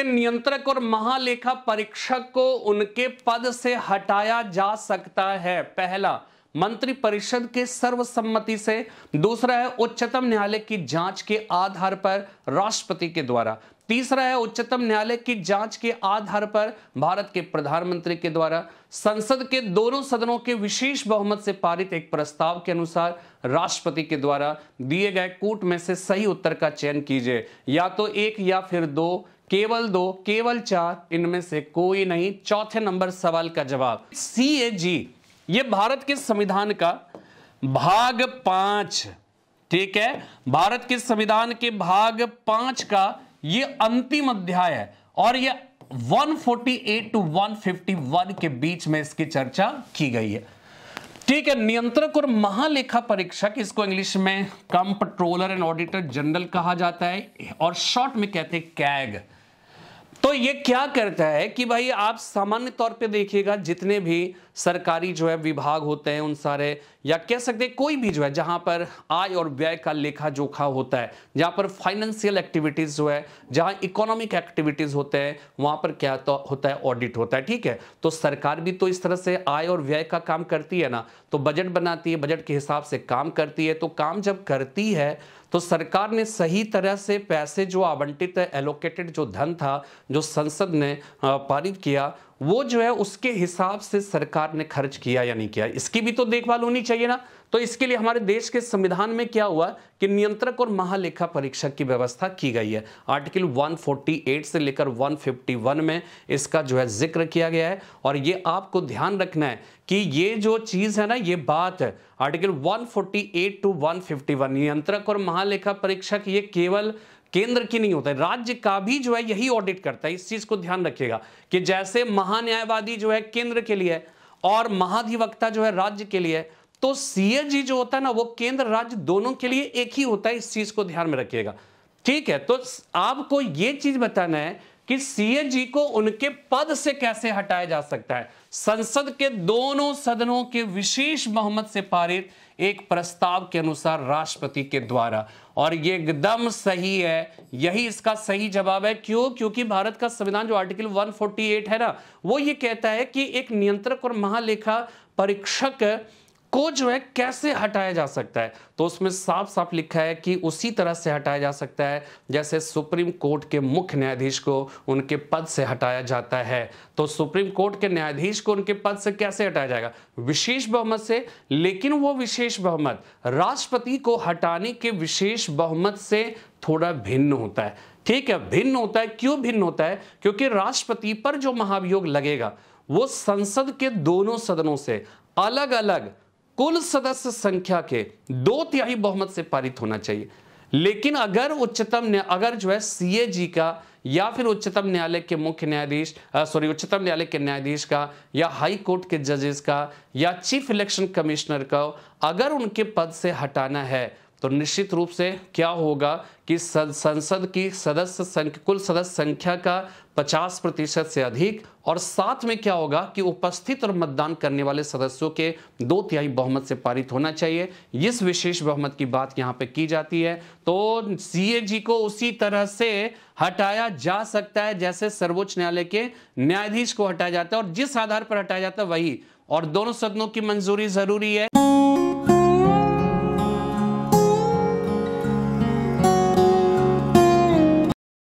के नियंत्रक और महालेखा परीक्षक को उनके पद से हटाया जा सकता है पहला मंत्री परिषद के सर्वसम्मति से दूसरा है उच्चतम न्यायालय की जांच के आधार पर राष्ट्रपति के द्वारा तीसरा है उच्चतम न्यायालय की जांच के आधार पर भारत के प्रधानमंत्री के द्वारा संसद के दोनों सदनों के विशेष बहुमत से पारित एक प्रस्ताव के अनुसार राष्ट्रपति के द्वारा दिए गए कूट में से सही उत्तर का चयन कीजिए या तो एक या फिर दो केवल दो केवल चार इनमें से कोई नहीं चौथे नंबर सवाल का जवाब सी ए जी ये भारत के संविधान का भाग पांच ठीक है भारत के संविधान के भाग पांच का ये अंतिम अध्याय है और ये 148 टू 151 के बीच में इसकी चर्चा की गई है ठीक है नियंत्रक और महालेखा परीक्षक इसको इंग्लिश में कंप्ट्रोलर एंड ऑडिटर जनरल कहा जाता है और शॉर्ट में कहते हैं कैग तो ये क्या करता है कि भाई आप सामान्य तौर पे देखिएगा जितने भी सरकारी जो है विभाग होते हैं उन सारे या कह सकते हैं कोई भी जो है जहां पर आय और व्यय का लेखा जोखा होता है जहां पर फाइनेंशियल एक्टिविटीज जो है जहां इकोनॉमिक एक्टिविटीज होते हैं वहां पर क्या तो होता है ऑडिट होता है ठीक है तो सरकार भी तो इस तरह से आय और व्यय का काम करती है ना तो बजट बनाती है बजट के हिसाब से काम करती है तो काम जब करती है तो सरकार ने सही तरह से पैसे जो आवंटित है एलोकेटेड जो धन था जो संसद ने पारित किया वो जो है उसके हिसाब से सरकार ने खर्च किया या नहीं किया इसकी भी तो देखभाल होनी चाहिए ना तो इसके लिए हमारे देश के संविधान में क्या हुआ कि नियंत्रक और महालेखा परीक्षक की व्यवस्था की गई है आर्टिकल 148 से लेकर 151 में इसका जो है जिक्र किया गया है और ये आपको ध्यान रखना है कि ये जो चीज है ना ये बात है आर्टिकल 148 टू 151 नियंत्रक और महालेखा परीक्षक ये केवल केंद्र की नहीं होता है राज्य का भी जो है यही ऑडिट करता है इस चीज को ध्यान रखिएगा कि जैसे महान्यायवादी जो है केंद्र के लिए और महाधिवक्ता जो है राज्य के लिए तो सीएजी जो होता है ना वो केंद्र राज्य दोनों के लिए एक ही होता है इस चीज को ध्यान में रखिएगा ठीक है तो आपको ये चीज बताना है कि सीएजी को उनके पद से कैसे हटाया जा सकता है संसद के दोनों सदनों के विशेष बहुमत से पारित एक प्रस्ताव के अनुसार राष्ट्रपति के द्वारा और ये एकदम सही है यही इसका सही जवाब है क्यों क्योंकि भारत का संविधान जो आर्टिकल 148 है ना वो ये कहता है कि एक नियंत्रक और महालेखा परीक्षक को जो है कैसे हटाया जा सकता है तो उसमें साफ साफ लिखा है कि उसी तरह से हटाया जा सकता है जैसे सुप्रीम कोर्ट के मुख्य न्यायाधीश को उनके पद से हटाया जाता है तो सुप्रीम कोर्ट के न्यायाधीश को उनके पद से कैसे हटाया जाएगा विशेष बहुमत से लेकिन वो विशेष बहुमत राष्ट्रपति को हटाने के विशेष बहुमत से थोड़ा भिन्न होता है ठीक है भिन्न होता है क्यों भिन्न होता है क्योंकि राष्ट्रपति पर जो महाभियोग लगेगा वो संसद के दोनों सदनों से अलग अलग कुल सदस्य संख्या के दो तिहाई बहुमत से पारित होना चाहिए लेकिन अगर उच्चतम अगर जो है सीएजी का या फिर उच्चतम न्यायालय के मुख्य न्यायाधीश सॉरी उच्चतम न्यायालय के न्यायाधीश का या हाई कोर्ट के जजेस का या चीफ इलेक्शन कमिश्नर का अगर उनके पद से हटाना है तो निश्चित रूप से क्या होगा कि संसद की सदस्य संख्या कुल सदस्य संख्या का 50 प्रतिशत से अधिक और साथ में क्या होगा कि उपस्थित और मतदान करने वाले सदस्यों के दो तिहाई बहुमत से पारित होना चाहिए इस विशेष बहुमत की बात यहाँ पे की जाती है तो सीएजी को उसी तरह से हटाया जा सकता है जैसे सर्वोच्च न्यायालय के न्यायाधीश को हटाया जाता है और जिस आधार पर हटाया जाता है वही और दोनों सदनों की मंजूरी जरूरी है